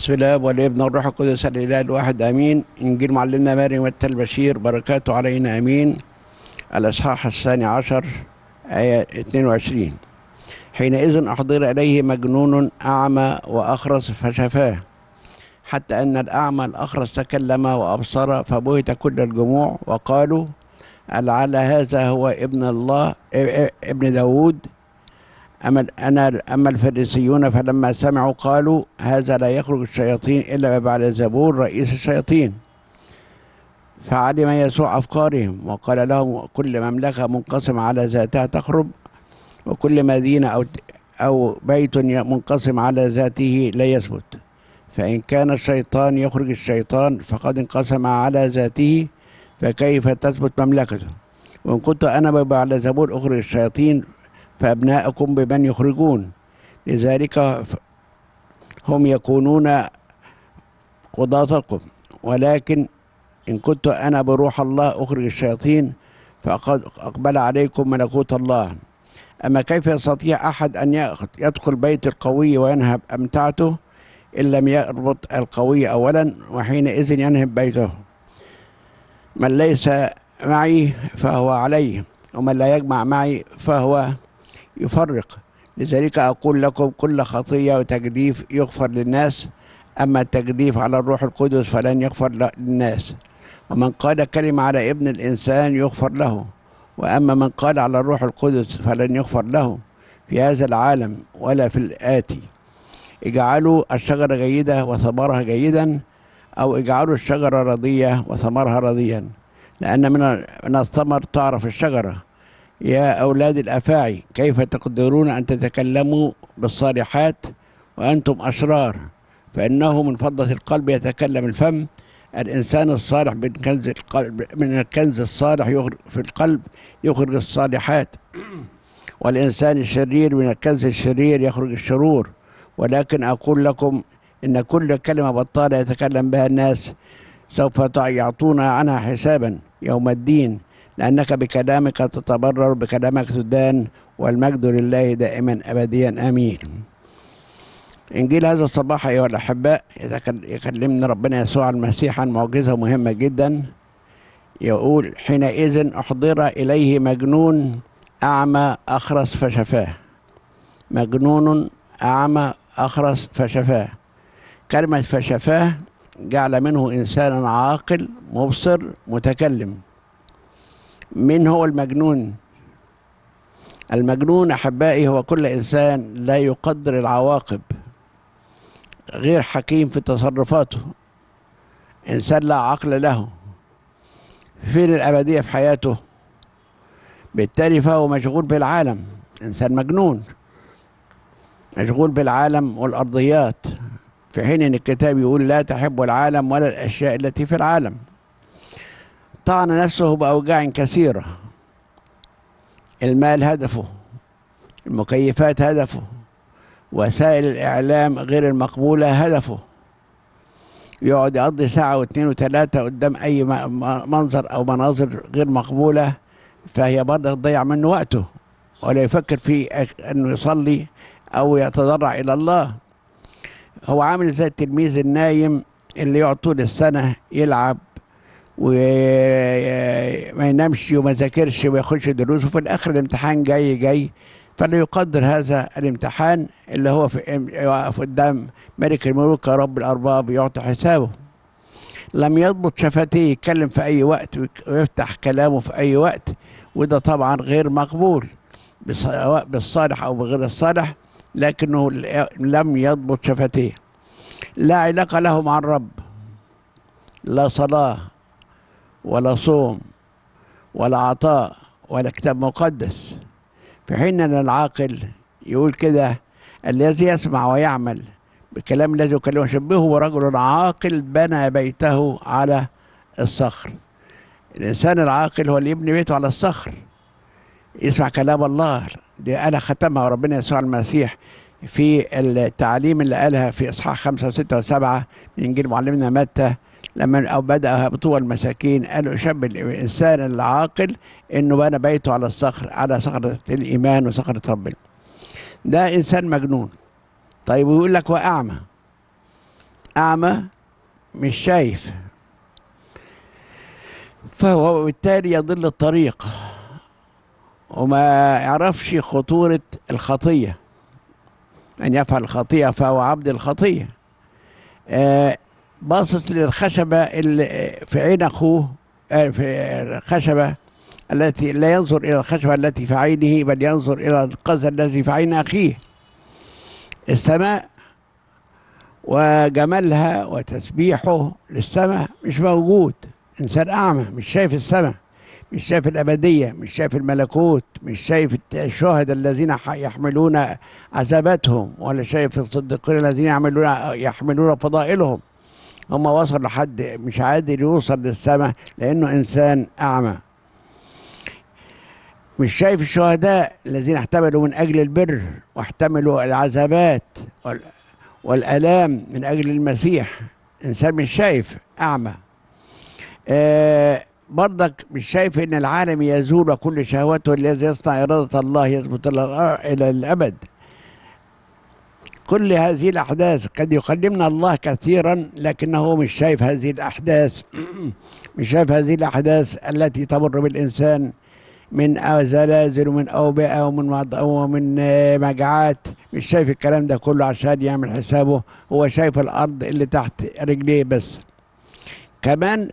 بسم الله والابن والروح القدس الاله الواحد امين انجيل معلمنا مريم متى البشير بركاته علينا امين الاصحاح الثاني عشر ايه 22 حينئذ احضر اليه مجنون اعمى واخرس فشفاه حتى ان الاعمى الاخرس تكلم وابصر فبهت كل الجموع وقالوا العلى هذا هو ابن الله ابن داود أما أنا أما الفريسيون فلما سمعوا قالوا هذا لا يخرج الشياطين إلا بعد زبور رئيس الشياطين فعلم يسوع أفكارهم وقال لهم كل مملكة منقسمة على ذاتها تخرب وكل مدينة أو أو بيت منقسم على ذاته لا يثبت فإن كان الشيطان يخرج الشيطان فقد انقسم على ذاته فكيف تثبت مملكته وإن كنت أنا ببعل زبور أخرج الشياطين فأبنائكم بمن يخرجون لذلك هم يكونون قضاتكم ولكن إن كنت أنا بروح الله أخرج الشياطين فقد أقبل عليكم ملكوت الله أما كيف يستطيع أحد أن يدخل بيت القوي وينهب أمتعته إن لم يربط القوي أولا وحينئذ ينهب بيته من ليس معي فهو علي ومن لا يجمع معي فهو يفرق لذلك أقول لكم كل خطية وتجديف يغفر للناس أما التجديف على الروح القدس فلن يغفر للناس ومن قال كلمة على ابن الإنسان يغفر له وأما من قال على الروح القدس فلن يغفر له في هذا العالم ولا في الآتي اجعلوا الشجرة جيدة وثمرها جيدا أو اجعلوا الشجرة رضية وثمرها رضيا لأن من الثمر تعرف الشجرة يا أولاد الأفاعي كيف تقدرون أن تتكلموا بالصالحات وأنتم أشرار فإنه من فضة القلب يتكلم الفم الإنسان الصالح من كنز القلب من الكنز الصالح يخرج في القلب يخرج الصالحات والإنسان الشرير من الكنز الشرير يخرج الشرور ولكن أقول لكم إن كل كلمة بطالة يتكلم بها الناس سوف يعطونا عنها حسابا يوم الدين لأنك بكلامك تتبرر بكلامك تدان والمجد لله دائما أبديا آمين إنجيل هذا الصباح أيها الأحباء إذا كان يكلمنا ربنا يسوع المسيح عن معجزة مهمة جدا يقول حينئذ أحضر إليه مجنون أعمى أخرس فشفاه مجنون أعمى أخرس فشفاه كلمة فشفاه جعل منه إنسانا عاقل مبصر متكلم من هو المجنون المجنون احبائي هو كل انسان لا يقدر العواقب غير حكيم في تصرفاته انسان لا عقل له فين الابديه في حياته بالتالي فهو مشغول بالعالم انسان مجنون مشغول بالعالم والارضيات في حين ان الكتاب يقول لا تحب العالم ولا الاشياء التي في العالم طعن نفسه بأوجاع كثيرة المال هدفه المكيفات هدفه وسائل الإعلام غير المقبولة هدفه يقعد يقضي ساعة واثنين وثلاثة قدام أي منظر أو مناظر غير مقبولة فهي برضه تضيع منه وقته ولا يفكر في أنه يصلي أو يتضرع إلى الله هو عامل زي التلميذ النايم اللي يقعد طول السنة يلعب وما ينامش وما ذاكرش ياخدش دروس وفي الاخر الامتحان جاي جاي فلا يقدر هذا الامتحان اللي هو في قدام ملك الملوك رب الارباب يعطي حسابه لم يضبط شفتيه يتكلم في اي وقت ويفتح كلامه في اي وقت وده طبعا غير مقبول سواء بالصالح او بغير الصالح لكنه لم يضبط شفتيه لا علاقه له مع الرب لا صلاه ولا صوم ولا عطاء ولا كتاب مقدس في حين أن العاقل يقول كده الذي يسمع ويعمل بكلام الذي يكلمه شبهه رجل عاقل بنى بيته على الصخر الإنسان العاقل هو اللي يبني بيته على الصخر يسمع كلام الله دي قالها ختمها ربنا يسوع المسيح في التعليم اللي قالها في إصحاح خمسة وستة وسبعة من إنجيل معلمنا متى لما او بدأ هبطوا المساكين قالوا شاب الإنسان العاقل إنه بنى بيته على الصخر على صخرة الإيمان وصخرة ربنا ده إنسان مجنون طيب ويقول لك وأعمى أعمى مش شايف فهو بالتالي يضل الطريق وما يعرفش خطورة الخطية أن يفعل الخطية فهو عبد الخطية آه، باصص للخشبة اللي في عين أخوه آه، في الخشبة التي لا ينظر إلى الخشبة التي في عينه بل ينظر إلى القذى الذي في عين أخيه السماء وجمالها وتسبيحه للسماء مش موجود إنسان أعمى مش شايف السماء مش شايف الأبدية مش شايف الملكوت مش شايف الشهد الذين يحملون عذاباتهم ولا شايف الصديقين الذين يحملون يحملون فضائلهم هم وصل لحد مش عادل يوصل للسماء لانه انسان اعمى مش شايف الشهداء الذين احتملوا من اجل البر واحتملوا العذابات والالام من اجل المسيح انسان مش شايف اعمى آه برضك مش شايف ان العالم يزول كل شهوته الذي يصنع اراده الله يثبت الى الابد كل هذه الأحداث قد يكلمنا الله كثيرا لكنه مش شايف هذه الأحداث مش شايف هذه الأحداث التي تمر بالإنسان من زلازل ومن أوبئة ومن ومن آه، مجاعات مش شايف الكلام ده كله عشان يعمل حسابه هو شايف الأرض اللي تحت رجليه بس كمان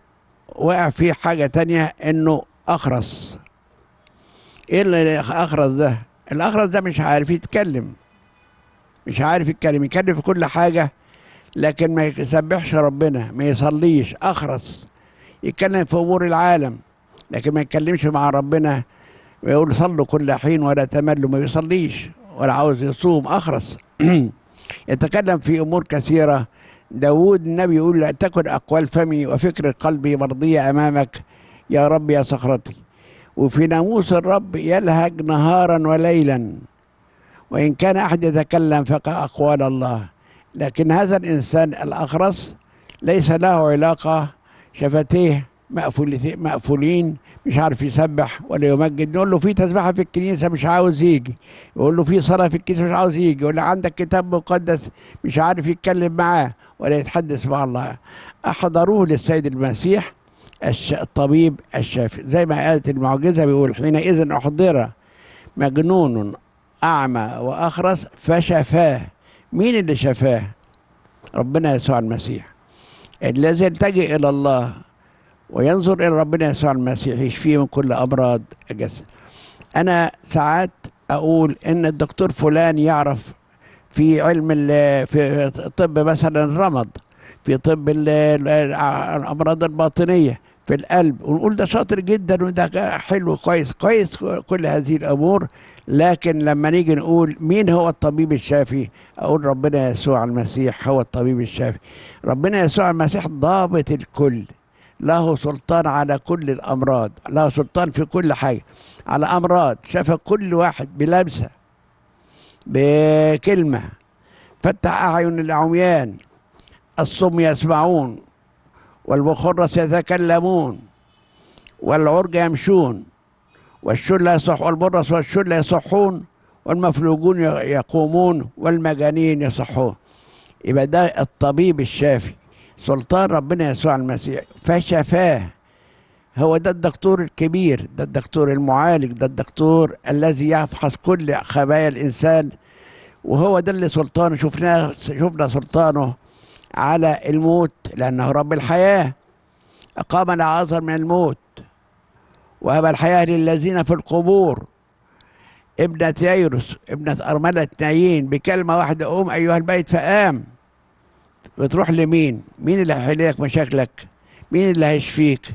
وقع في حاجة تانية إنه أخرس إيه اللي أخرس ده؟ الأخرس ده مش عارف يتكلم مش عارف يتكلم يتكلم في كل حاجة لكن ما يسبحش ربنا ما يصليش أخرس يتكلم في أمور العالم لكن ما يتكلمش مع ربنا ويقول صلوا كل حين ولا تملوا ما بيصليش ولا عاوز يصوم أخرس يتكلم في أمور كثيرة داود النبي يقول لا تكن أقوال فمي وفكر قلبي مرضية أمامك يا رب يا صخرتي وفي ناموس الرب يلهج نهارا وليلا وإن كان أحد يتكلم أقوال الله لكن هذا الإنسان الأخرس ليس له علاقة شفتيه مقفولين مش عارف يسبح ولا يمجد يقول له في تسبحه في الكنيسه مش عاوز يجي يقول له في صلاه في الكنيسه مش عاوز يجي يقول له عندك كتاب مقدس مش عارف يتكلم معاه ولا يتحدث مع الله احضروه للسيد المسيح الطبيب الشافي زي ما قالت آية المعجزه بيقول حينئذ احضر مجنون أعمى وأخرس فشفاه مين اللي شفاه ربنا يسوع المسيح الذي يلتجئ إلى الله وينظر إلى ربنا يسوع المسيح يشفيه من كل أمراض الجسد أنا ساعات أقول إن الدكتور فلان يعرف في علم في طب مثلا الرمض في طب الأمراض الباطنية في القلب ونقول ده شاطر جدا وده حلو كويس كويس كل هذه الأمور لكن لما نيجي نقول مين هو الطبيب الشافي اقول ربنا يسوع المسيح هو الطبيب الشافي ربنا يسوع المسيح ضابط الكل له سلطان على كل الامراض له سلطان في كل حاجه على امراض شفى كل واحد بلمسه بكلمه فتح اعين العميان الصم يسمعون والبخرس يتكلمون والعرج يمشون والشلة يصح والبرص والشلة يصحون والمفلوجون يقومون والمجانين يصحون يبقى ده الطبيب الشافي سلطان ربنا يسوع المسيح فشفاه هو ده الدكتور الكبير ده الدكتور المعالج ده الدكتور الذي يفحص كل خبايا الإنسان وهو ده اللي سلطانه شفناه شفنا سلطانه على الموت لأنه رب الحياة أقام العازر من الموت وهب الحياة للذين في القبور ابنة ييروس ابنة أرملة نايين بكلمة واحدة قوم أيها البيت فقام بتروح لمين مين اللي لك مشاكلك مين اللي هيشفيك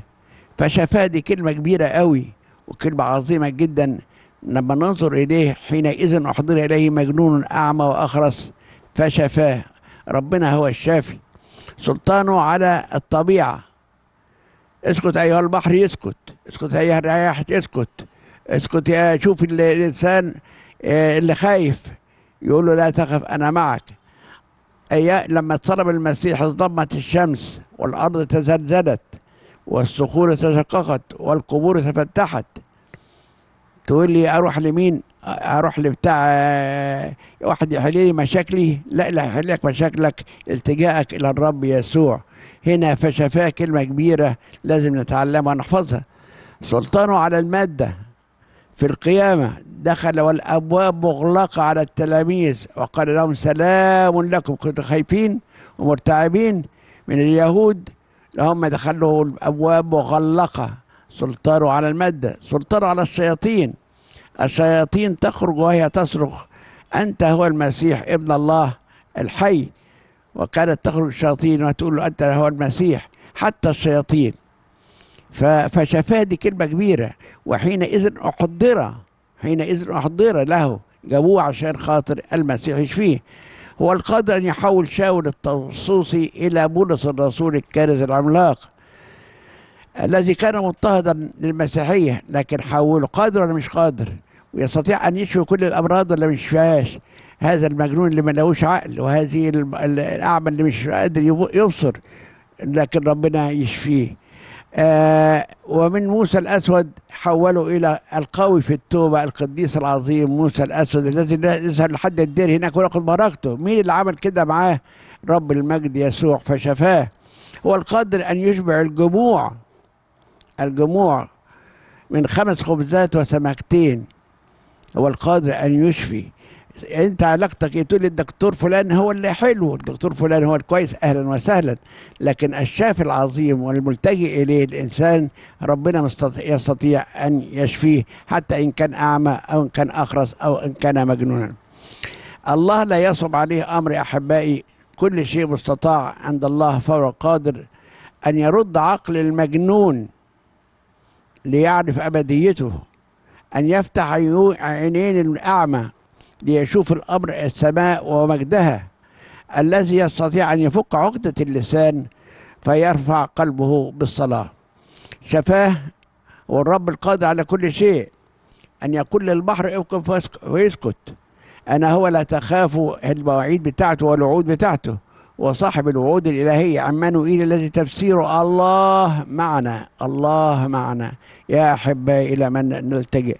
فشفاء دي كلمة كبيرة قوي وكلمة عظيمة جدا لما ننظر إليه حينئذ أحضر إليه مجنون أعمى وأخرس فشفاه ربنا هو الشافي سلطانه على الطبيعة اسكت أيها البحر يسكت اسكت أيها الرياح تسكت اسكت يا شوف الإنسان آه، اللي خايف يقول له لا تخف أنا معك أي لما اضطرب المسيح ضمت الشمس والأرض تزلزلت والصخور تشققت والقبور تفتحت تقول لي أروح لمين أروح لبتاع آه، واحد يحل لي مشاكلي لا لا يحل لك مشاكلك التجاءك إلى الرب يسوع هنا فشفاه كلمة كبيرة لازم نتعلمها ونحفظها سلطانه على المادة في القيامة دخل والأبواب مغلقة على التلاميذ وقال لهم سلام لكم كنتم خايفين ومرتعبين من اليهود لهم دخلوا الأبواب مغلقة سلطانه على المادة سلطانه على الشياطين الشياطين تخرج وهي تصرخ أنت هو المسيح ابن الله الحي وكانت تخرج الشياطين وتقول له أنت هو المسيح حتى الشياطين فشفاه دي كلمة كبيرة وحينئذ أحضر حينئذ أحضر له جابوه عشان خاطر المسيح يشفيه هو القادر أن يحول شاول الطرسوسي إلى بولس الرسول الكارث العملاق الذي كان مضطهدا للمسيحية لكن حوله قادر ولا مش قادر ويستطيع أن يشفي كل الأمراض اللي مش فيهاش هذا المجنون اللي ما لهوش عقل وهذه الأعمى اللي مش قادر يبصر لكن ربنا يشفيه آه ومن موسى الأسود حولوا إلى القوي في التوبة القديس العظيم موسى الأسود الذي لا يذهب لحد الدير هناك ويأخذ بركته مين اللي عمل كده معاه رب المجد يسوع فشفاه هو القادر أن يشبع الجموع الجموع من خمس خبزات وسمكتين هو القادر أن يشفي انت علاقتك يقول ايه؟ لي الدكتور فلان هو اللي حلو الدكتور فلان هو الكويس اهلا وسهلا لكن الشافي العظيم والملتجئ اليه الانسان ربنا يستطيع ان يشفيه حتى ان كان اعمى او ان كان اخرس او ان كان مجنونا الله لا يصعب عليه امر احبائي كل شيء مستطاع عند الله فهو قادر ان يرد عقل المجنون ليعرف ابديته ان يفتح عينين الاعمى ليشوف الأمر السماء ومجدها الذي يستطيع أن يفك عقدة اللسان فيرفع قلبه بالصلاة شفاه والرب القادر على كل شيء أن يقول للبحر اوقف ويسكت أنا هو لا تخافوا المواعيد بتاعته والوعود بتاعته وصاحب الوعود الإلهية عمانوئيل الذي تفسيره الله معنا الله معنا يا أحبائي إلى من نلتجئ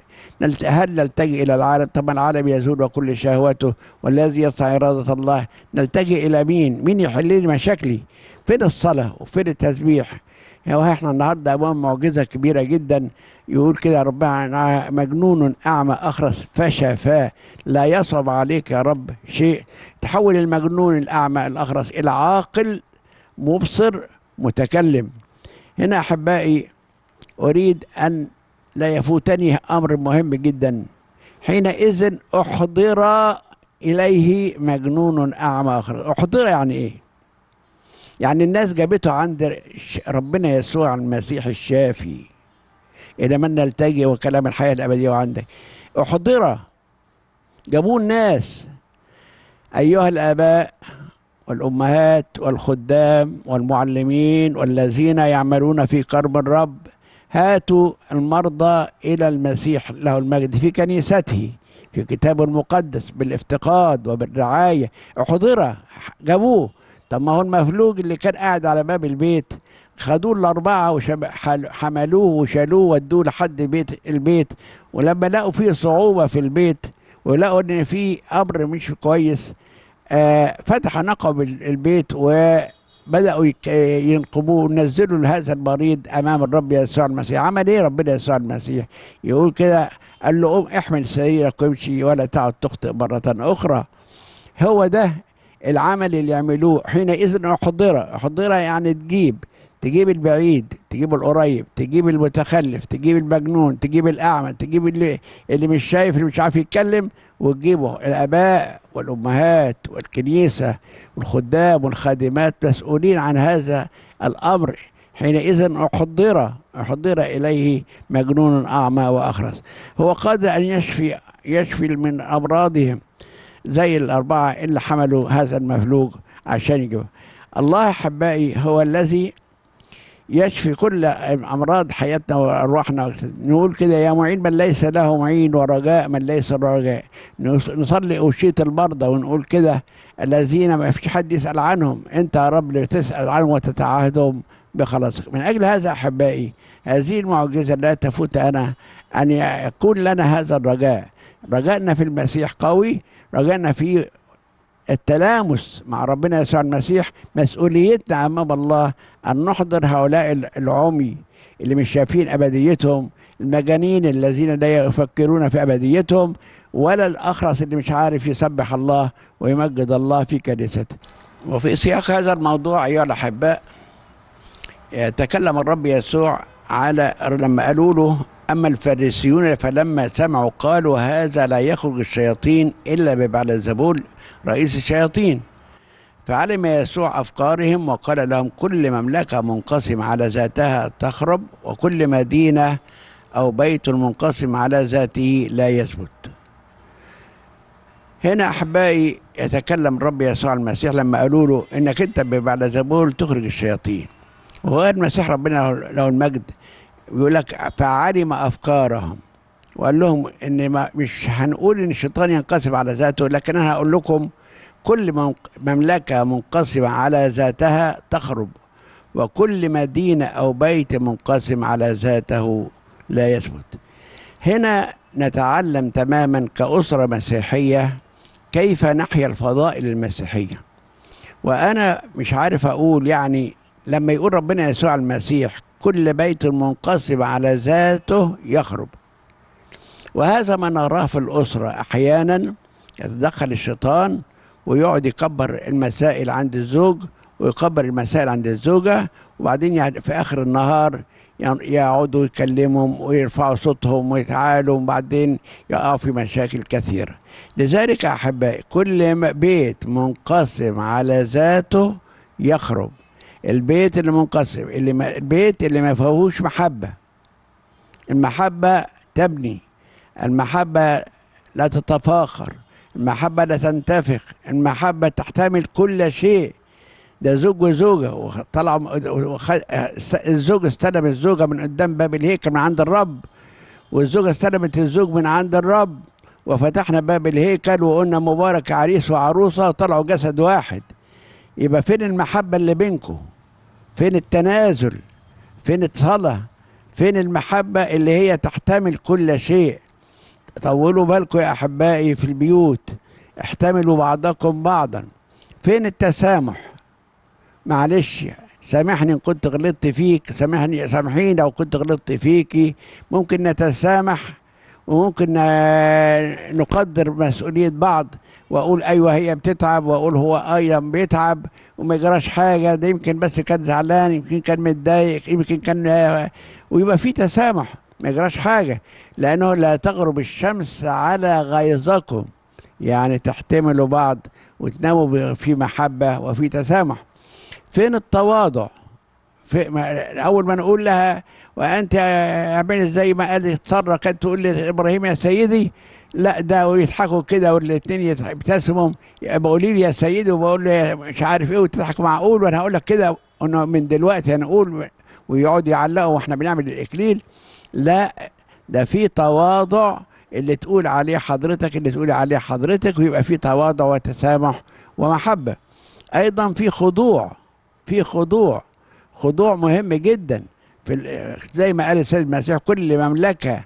هل نلتجئ إلى العالم طبعا العالم يزول وكل شهواته والذي يسعى إرادة الله نلتجئ إلى مين مين يحل لي مشاكلي فين الصلاة وفين التسبيح هو احنا النهارده امام معجزه كبيره جدا يقول كده ربنا مجنون اعمى اخرس فشفاه لا يصعب عليك يا رب شيء تحول المجنون الاعمى الاخرس الى عاقل مبصر متكلم هنا احبائي اريد ان لا يفوتني امر مهم جدا حينئذ احضر اليه مجنون اعمى اخرس احضر يعني ايه يعني الناس جابته عند ربنا يسوع المسيح الشافي إلى من نلتجئ وكلام الحياة الأبدية وعندك أحضر جابوه الناس أيها الآباء والأمهات والخدام والمعلمين والذين يعملون في قرب الرب هاتوا المرضى إلى المسيح له المجد في كنيسته في كتابه المقدس بالافتقاد وبالرعاية أحضره جابوه طب ما هو المفلوج اللي كان قاعد على باب البيت خدوه الأربعة وحملوه وشالوه ودوه لحد بيت البيت ولما لقوا فيه صعوبة في البيت ولقوا إن في أمر مش كويس آه فتح نقب البيت وبدأوا ينقبوه ونزلوا لهذا المريض أمام الرب يسوع المسيح عمل إيه ربنا يسوع المسيح يقول كده قال له قوم احمل سريرك وامشي ولا تعد تخطئ مرة أخرى هو ده العمل اللي يعملوه حينئذ احضره احضره يعني تجيب تجيب البعيد تجيب القريب تجيب المتخلف تجيب المجنون تجيب الاعمى تجيب اللي, اللي مش شايف اللي مش عارف يتكلم وتجيبه الاباء والامهات والكنيسه والخدام والخادمات مسؤولين عن هذا الامر حينئذ احضر احضر اليه مجنون اعمى واخرس هو قادر ان يشفي يشفي من امراضهم زي الأربعة اللي حملوا هذا المفلوج عشان يجوا الله أحبائي هو الذي يشفي كل أمراض حياتنا وأرواحنا نقول كده يا معين من ليس له معين ورجاء من ليس له رجاء نصلي أوشية المرضى ونقول كده الذين ما فيش حد يسأل عنهم أنت يا رب اللي تسأل عنهم وتتعهدهم بخلاصك من أجل هذا أحبائي هذه المعجزة لا تفوت أنا أن يكون لنا هذا الرجاء رجائنا في المسيح قوي رجعنا في التلامس مع ربنا يسوع المسيح مسؤوليتنا امام الله ان نحضر هؤلاء العمي اللي مش شايفين ابديتهم المجانين الذين لا يفكرون في ابديتهم ولا الاخرس اللي مش عارف يسبح الله ويمجد الله في كنيسته وفي سياق هذا الموضوع ايها الاحباء تكلم الرب يسوع على لما قالوا له أما الفارسيون فلما سمعوا قالوا هذا لا يخرج الشياطين إلا ببعلزبول رئيس الشياطين فعلم يسوع أفكارهم وقال لهم كل مملكة منقسمة على ذاتها تخرب وكل مدينة أو بيت منقسم على ذاته لا يثبت هنا أحبائي يتكلم الرب يسوع المسيح لما قالوا له إنك أنت ببعلزبول تخرج الشياطين وقال المسيح ربنا له المجد بيقول لك فعلم افكارهم وقال لهم ان ما مش هنقول ان الشيطان ينقسم على ذاته لكن انا هقول لكم كل مملكه منقسمه على ذاتها تخرب وكل مدينه او بيت منقسم على ذاته لا يثبت هنا نتعلم تماما كاسره مسيحيه كيف نحيا الفضائل المسيحيه وانا مش عارف اقول يعني لما يقول ربنا يسوع المسيح كل بيت منقسم على ذاته يخرب وهذا ما نراه في الأسرة أحيانا يتدخل الشيطان ويقعد يكبر المسائل عند الزوج ويكبر المسائل عند الزوجة وبعدين في آخر النهار يقعدوا يكلمهم ويرفعوا صوتهم ويتعالوا وبعدين يقعوا في مشاكل كثيرة لذلك أحبائي كل بيت منقسم على ذاته يخرب البيت اللي منقسم اللي ما البيت اللي ما فيهوش محبة المحبة تبني المحبة لا تتفاخر المحبة لا تنتفخ المحبة تحتمل كل شيء ده زوج وزوجة وطلع وخ... الزوج استلم الزوجة من قدام باب الهيكل من عند الرب والزوجة استلمت الزوج من عند الرب وفتحنا باب الهيكل وقلنا مبارك عريس وعروسة وطلعوا جسد واحد يبقى فين المحبة اللي بينكم فين التنازل فين الصلاة فين المحبة اللي هي تحتمل كل شيء طولوا بالكم يا أحبائي في البيوت احتملوا بعضكم بعضا فين التسامح معلش سامحني ان كنت غلطت فيك سامحني سامحيني لو كنت غلطت فيكي ممكن نتسامح وممكن نقدر مسؤولية بعض واقول ايوه هي بتتعب واقول هو ايضا آه بيتعب وما يجراش حاجه ده يمكن بس كان زعلان يمكن كان متضايق يمكن كان آه، ويبقى في تسامح ما يجراش حاجه لانه لا تغرب الشمس على غيظكم يعني تحتملوا بعض وتناموا في محبه وفي تسامح فين التواضع في اول ما نقول لها وانت اعملي زي ما قال تصرخ تقول لابراهيم يا سيدي لا ده ويضحكوا كده والاثنين يبتسموا بقول لي يا سيدي وبقول له مش عارف ايه وتضحك معقول وانا هقول لك كده انه من دلوقتي هنقول ويقعدوا يعلقوا واحنا بنعمل الاكليل لا ده في تواضع اللي تقول عليه حضرتك اللي تقول عليه حضرتك ويبقى في تواضع وتسامح ومحبه ايضا في خضوع في خضوع خضوع مهم جدا في زي ما قال السيد المسيح كل مملكه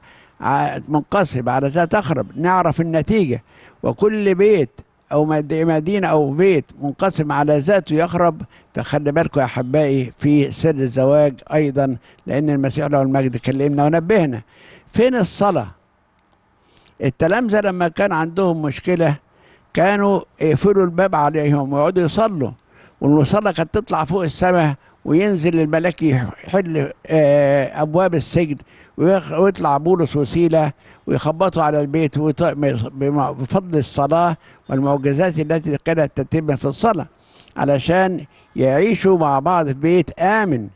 منقسم على ذات تخرب نعرف النتيجة وكل بيت أو مدينة أو بيت منقسم على ذاته يخرب فخلي بالكم يا أحبائي في سر الزواج أيضا لأن المسيح له المجد كلمنا ونبهنا فين الصلاة التلامذة لما كان عندهم مشكلة كانوا يقفلوا الباب عليهم ويقعدوا يصلوا والمصلى كانت تطلع فوق السماء وينزل الملك يحل آه، ابواب السجن ويطلع بولس وسيله ويخبطوا على البيت بفضل الصلاه والمعجزات التي كانت تتم في الصلاه علشان يعيشوا مع بعض في بيت امن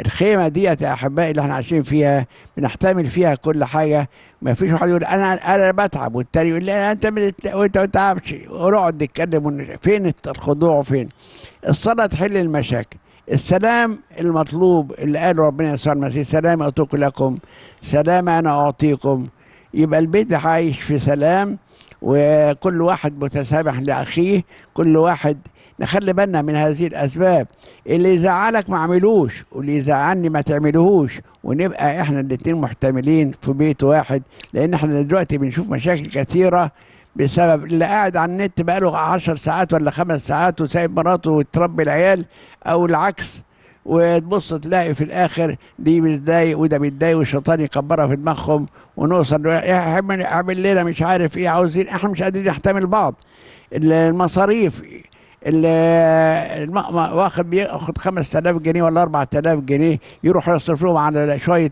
الخيمه ديت يا احبائي اللي احنا عايشين فيها بنحتمل فيها كل حاجه ما فيش واحد يقول انا انا بتعب والتاني يقول لا انت وانت ما بتتعبش ونقعد نتكلم فين الخضوع وفين الصلاه تحل المشاكل السلام المطلوب اللي قاله ربنا يسوع المسيح سلام اترك لكم سلام انا اعطيكم يبقى البيت عايش في سلام وكل واحد متسامح لاخيه كل واحد نخلي بالنا من هذه الاسباب اللي يزعلك ما اعملوش واللي يزعلني ما تعملوش ونبقى احنا الاتنين محتملين في بيت واحد لان احنا دلوقتي بنشوف مشاكل كثيره بسبب اللي قاعد على النت بقاله عشر ساعات ولا خمس ساعات وسايب مراته وتربي العيال او العكس وتبص تلاقي في الاخر دي متضايق وده متضايق والشيطان يكبرها في دماغهم ونوصل اعمل لنا مش عارف ايه عاوزين احنا مش قادرين نحتمل بعض المصاريف واخد بياخد 5000 جنيه ولا 4000 جنيه يروح لهم على شويه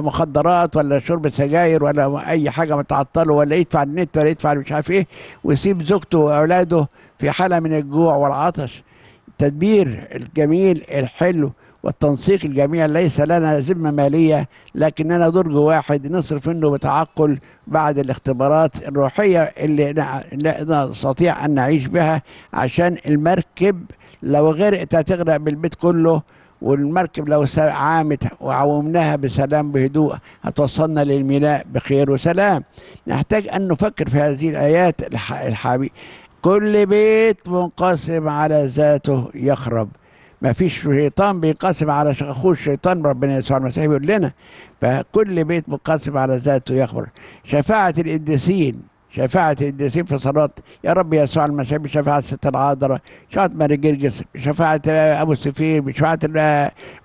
مخدرات ولا شرب سجاير ولا اي حاجه متعطله ولا يدفع النت ولا يدفع مش عارف ايه ويسيب زوجته واولاده في حاله من الجوع والعطش التدبير الجميل الحلو والتنسيق الجميع ليس لنا ذمه ماليه لكننا درج واحد نصرف منه بتعقل بعد الاختبارات الروحيه اللي نستطيع ان نعيش بها عشان المركب لو غرقت هتغرق بالبيت كله والمركب لو عامت وعومناها بسلام بهدوء هتوصلنا للميناء بخير وسلام نحتاج أن نفكر في هذه الآيات كل بيت منقسم على ذاته يخرب ما فيش شيطان بينقسم على اخوه الشيطان ربنا يسوع المسيح بيقول لنا فكل بيت منقسم على ذاته يخرب شفاعة القديسين شفاعة الدسين في صلاة يا رب يسوع المسيح بشفاعة ست العذراء شفاعة ماري جرجس بشفاعة أبو سفير بشفاعة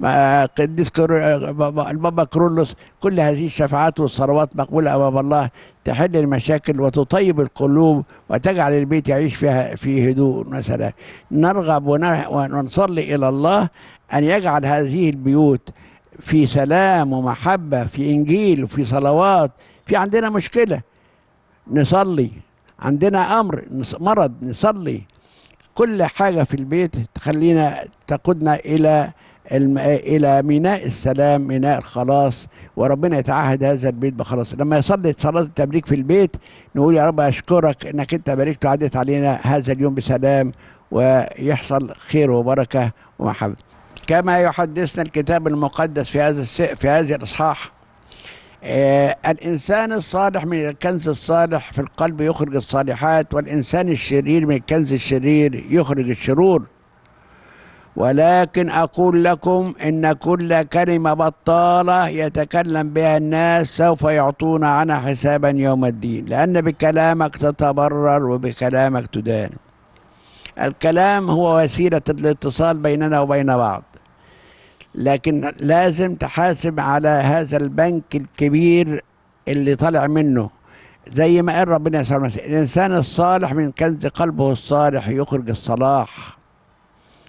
القديس البابا كرولوس كل هذه الشفاعات والصلوات مقبولة أمام الله تحل المشاكل وتطيب القلوب وتجعل البيت يعيش فيها في هدوء مثلا نرغب ونصلي إلى الله أن يجعل هذه البيوت في سلام ومحبة في إنجيل وفي صلوات في عندنا مشكلة نصلي عندنا امر مرض نصلي كل حاجه في البيت تخلينا تقودنا الى الم... الى ميناء السلام ميناء الخلاص وربنا يتعهد هذا البيت بخلاص لما يصلي صلاه التبريك في البيت نقول يا رب اشكرك انك انت باركت وعدت علينا هذا اليوم بسلام ويحصل خير وبركه ومحبه كما يحدثنا الكتاب المقدس في هذا الس... في هذه الاصحاح آه، الإنسان الصالح من الكنز الصالح في القلب يخرج الصالحات والإنسان الشرير من الكنز الشرير يخرج الشرور ولكن أقول لكم إن كل كلمة بطالة يتكلم بها الناس سوف يعطون عنها حسابا يوم الدين لأن بكلامك تتبرر وبكلامك تدان الكلام هو وسيلة الاتصال بيننا وبين بعض لكن لازم تحاسب على هذا البنك الكبير اللي طالع منه زي ما قال ربنا يسوع المسيح الإنسان الصالح من كنز قلبه الصالح يخرج الصلاح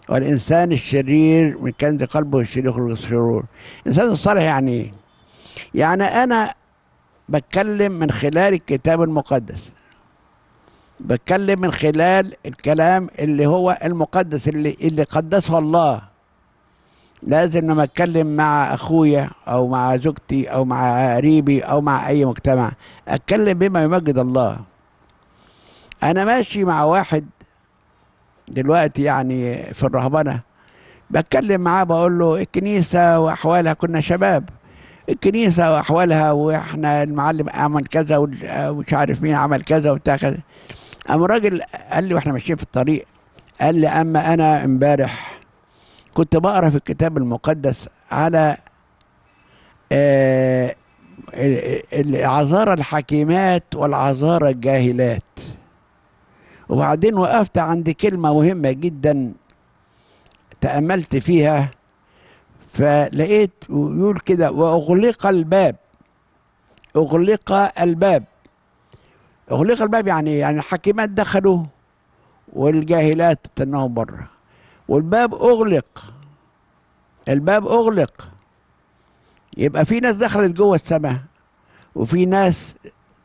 والإنسان الشرير من كنز قلبه الشرير يخرج الشرور الإنسان الصالح يعني إيه؟ يعني أنا بتكلم من خلال الكتاب المقدس بتكلم من خلال الكلام اللي هو المقدس اللي اللي قدسه الله لازم لما اتكلم مع اخويا او مع زوجتي او مع قريبي او مع اي مجتمع اتكلم بما يمجد الله انا ماشي مع واحد دلوقتي يعني في الرهبنه بتكلم معاه بقول له الكنيسه واحوالها كنا شباب الكنيسه واحوالها واحنا المعلم عمل كذا ومش عارف مين عمل كذا وبتاع كذا قام راجل قال لي واحنا ماشيين في الطريق قال لي اما انا امبارح كنت بقرا في الكتاب المقدس على آه، العذارى الحكيمات والعذارى الجاهلات وبعدين وقفت عند كلمة مهمة جدا تأملت فيها فلقيت يقول كده وأغلق الباب أغلق الباب أغلق الباب يعني يعني الحكيمات دخلوا والجاهلات استناهم بره والباب أغلق الباب أغلق يبقى في ناس دخلت جوه السماء وفي ناس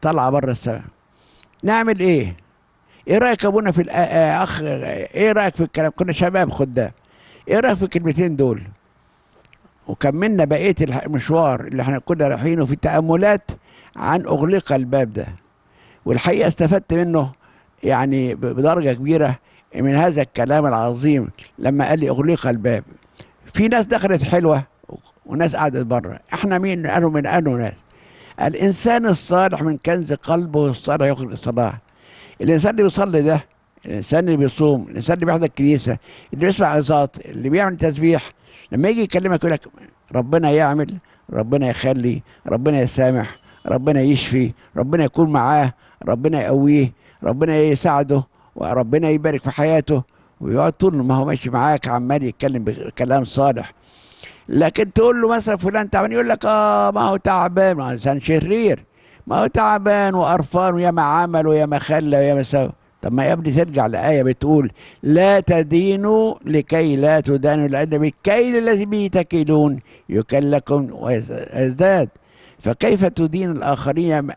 طالعة بره السماء نعمل إيه؟ إيه رأيك أبونا في الأخ إيه رأيك في الكلام؟ كنا شباب خدام إيه رأيك في الكلمتين دول؟ وكملنا بقية المشوار اللي احنا كنا رايحينه في التأملات عن أغلق الباب ده والحقيقة استفدت منه يعني بدرجة كبيرة من هذا الكلام العظيم لما قال لي اغلق الباب في ناس دخلت حلوه وناس قعدت بره احنا مين انه من انه ناس الانسان الصالح من كنز قلبه الصالح يخرج الصلاح الانسان اللي بيصلي ده الانسان اللي بيصوم الانسان اللي بيحضر الكنيسه اللي بيسمع عظات اللي بيعمل تسبيح لما يجي يكلمك يقول لك ربنا يعمل ربنا يخلي ربنا يسامح ربنا يشفي ربنا يكون معاه ربنا يقويه ربنا يساعده وربنا يبارك في حياته ويقعد طول ما هو ماشي معاك عمال يتكلم بكلام صالح لكن تقول له مثلا فلان تعبان يقول لك اه ما هو تعبان هو انسان شرير ما هو تعبان وقرفان ويا ما عمل ويا ما خلى ويا ما سوى طب ما يا ابني ترجع لآية بتقول لا تدينوا لكي لا تدانوا لأن بالكيل الذي به تكيلون يكلكم ويزداد فكيف تدين الآخرين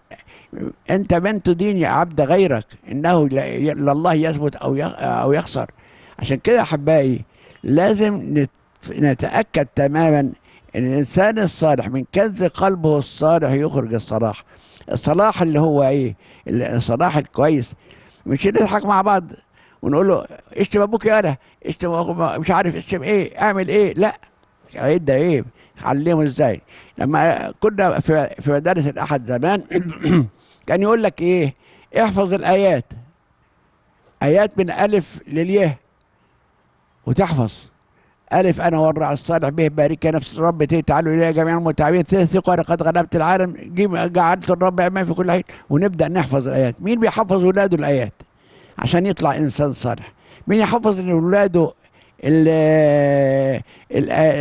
أنت من تدين يا عبد غيرك إنه لله يثبت أو أو يخسر عشان كده أحبائي لازم نتأكد تماما أن الإنسان الصالح من كنز قلبه الصالح يخرج الصلاح الصلاح اللي هو إيه الصلاح الكويس مش نضحك مع بعض ونقول له اشتم ابوك يا انا اشتم مش عارف اشتم ايه اعمل ايه لا ايه ده ايه علمه ازاي لما كنا في في مدارس الاحد زمان كان يقول لك ايه احفظ الايات ايات من الف للياء وتحفظ ألف أنا ورع الصالح به بارك نفس الرب تعالوا إلي جميعا المتعبين ثقوا أنا قد غلبت العالم جعلت الرب عما في كل حين ونبدأ نحفظ الآيات مين بيحفظ ولاده الآيات عشان يطلع إنسان صالح مين يحفظ إن ولاده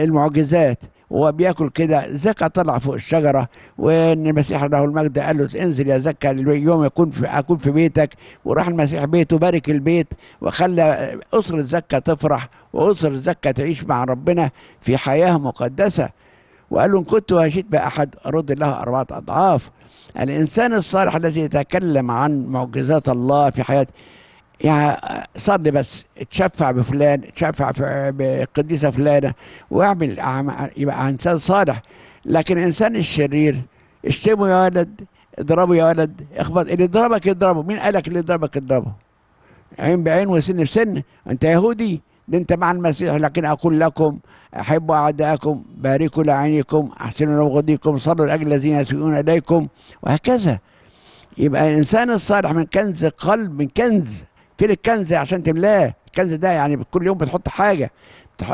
المعجزات وبياكل كده زكا طلع فوق الشجره وان المسيح له المجد قال له انزل يا زكا اليوم يكون في اكون في بيتك وراح المسيح بيته بارك البيت وخلى اسره زكا تفرح واسره زكا تعيش مع ربنا في حياه مقدسه وقال له ان كنت هشيت باحد ارد له اربعه اضعاف الانسان الصالح الذي يتكلم عن معجزات الله في حياته يعني صلي بس تشفع بفلان تشفع بقديسة فلانة واعمل يبقى إنسان صالح لكن الإنسان الشرير اشتمه يا ولد اضربه يا ولد اخبط اللي ضربك يضربه مين قالك اللي ضربك يضربه عين بعين وسن بسن انت يهودي ده انت مع المسيح لكن اقول لكم احبوا اعدائكم باركوا لعينكم احسنوا لبغضكم صلوا لاجل الذين يسيئون اليكم وهكذا يبقى الانسان الصالح من كنز قلب من كنز فين الكنز عشان تملاه الكنز ده يعني كل يوم بتحط حاجه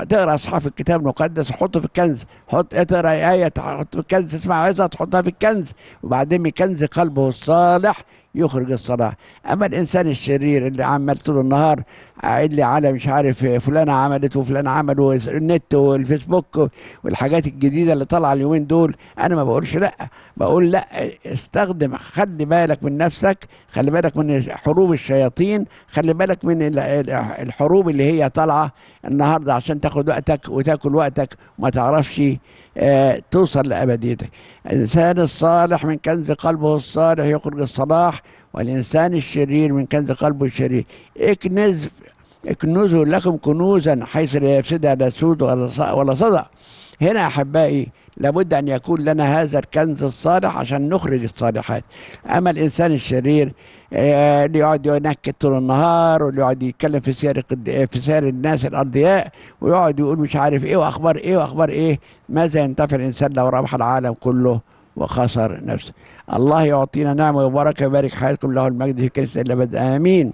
تقرا اصحاف الكتاب المقدس تحطه في الكنز حط اقرا ايه تحط في الكنز تسمع عظه تحطها في الكنز وبعدين من كنز قلبه الصالح يخرج الصلاح اما الانسان الشرير اللي عمال طول النهار قاعد لي على مش عارف فلانه عملت وفلان عمل والنت والفيسبوك والحاجات الجديده اللي طالعه اليومين دول انا ما بقولش لا بقول لا استخدم خلي بالك من نفسك خلي بالك من حروب الشياطين خلي بالك من الحروب اللي هي طالعه النهارده عشان تاخد وقتك وتاكل وقتك وما تعرفش آه، توصل لابديتك الانسان الصالح من كنز قلبه الصالح يخرج الصلاح والإنسان الشرير من كنز قلبه الشرير اكنز اكنزوا لكم كنوزا حيث لا يفسد لا سود ولا صدى هنا أحبائي لابد أن يكون لنا هذا الكنز الصالح عشان نخرج الصالحات أما الإنسان الشرير اللي آه، يقعد ينكت طول النهار واللي يقعد يتكلم في سير في سير الناس الأرضياء ويقعد يقول مش عارف إيه وأخبار إيه وأخبار إيه ماذا ينتفع الإنسان لو ربح العالم كله وخسر نفسه الله يعطينا نعمة وبركة يبارك حياتكم له المجد في كنيسة الأبد آمين